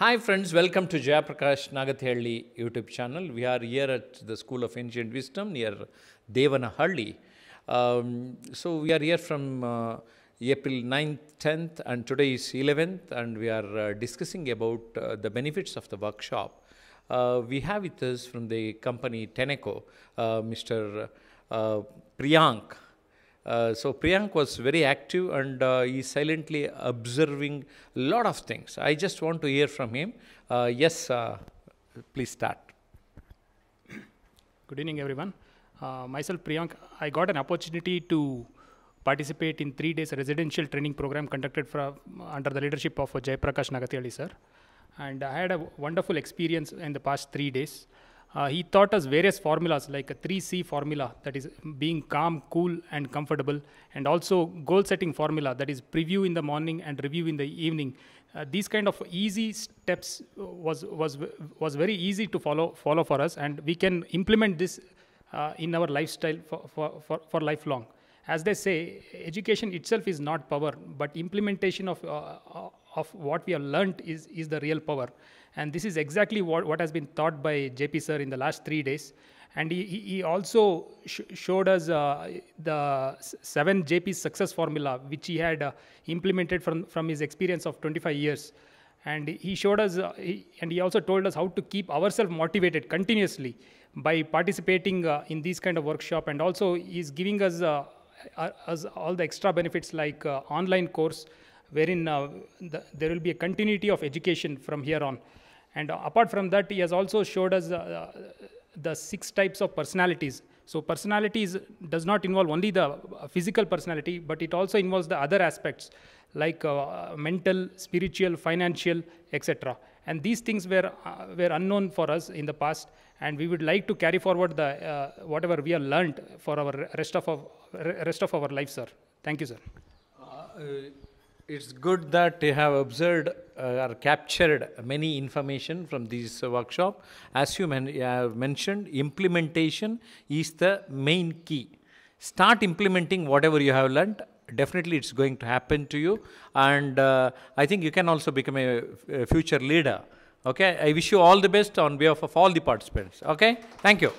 Hi friends, welcome to Jayaprakash Nagathelli YouTube channel. We are here at the School of Ancient Wisdom near Devanahalli. Um, so we are here from uh, April 9th, 10th and today is 11th and we are uh, discussing about uh, the benefits of the workshop. Uh, we have with us from the company Teneco, uh, Mr. Uh, Priyank uh, so Priyank was very active and uh, he's silently observing a lot of things. I just want to hear from him. Uh, yes, uh, please start. Good evening, everyone. Uh, myself, Priyank. I got an opportunity to participate in three days residential training program conducted from under the leadership of Jay Prakash sir. And I had a wonderful experience in the past three days. Uh, he taught us various formulas like a 3C formula that is being calm, cool, and comfortable, and also goal setting formula that is preview in the morning and review in the evening. Uh, these kind of easy steps was was was very easy to follow follow for us, and we can implement this uh, in our lifestyle for, for, for, for lifelong. As they say, education itself is not power, but implementation of uh, of what we have learned is, is the real power. And this is exactly what, what has been taught by JP sir in the last three days. And he, he also sh showed us uh, the seven JP success formula, which he had uh, implemented from, from his experience of 25 years. And he showed us, uh, he, and he also told us how to keep ourselves motivated continuously by participating uh, in these kind of workshop. And also he's giving us, uh, us all the extra benefits like uh, online course, wherein uh, the, there will be a continuity of education from here on. And apart from that, he has also showed us uh, uh, the six types of personalities. So personality does not involve only the physical personality, but it also involves the other aspects like uh, mental, spiritual, financial, etc. And these things were uh, were unknown for us in the past, and we would like to carry forward the uh, whatever we have learned for our rest of our, rest of our life, sir. Thank you, sir it's good that you have observed uh, or captured many information from this uh, workshop. As you men mentioned, implementation is the main key. Start implementing whatever you have learned. Definitely, it's going to happen to you. And uh, I think you can also become a, a future leader. Okay, I wish you all the best on behalf of all the participants. Okay, thank you.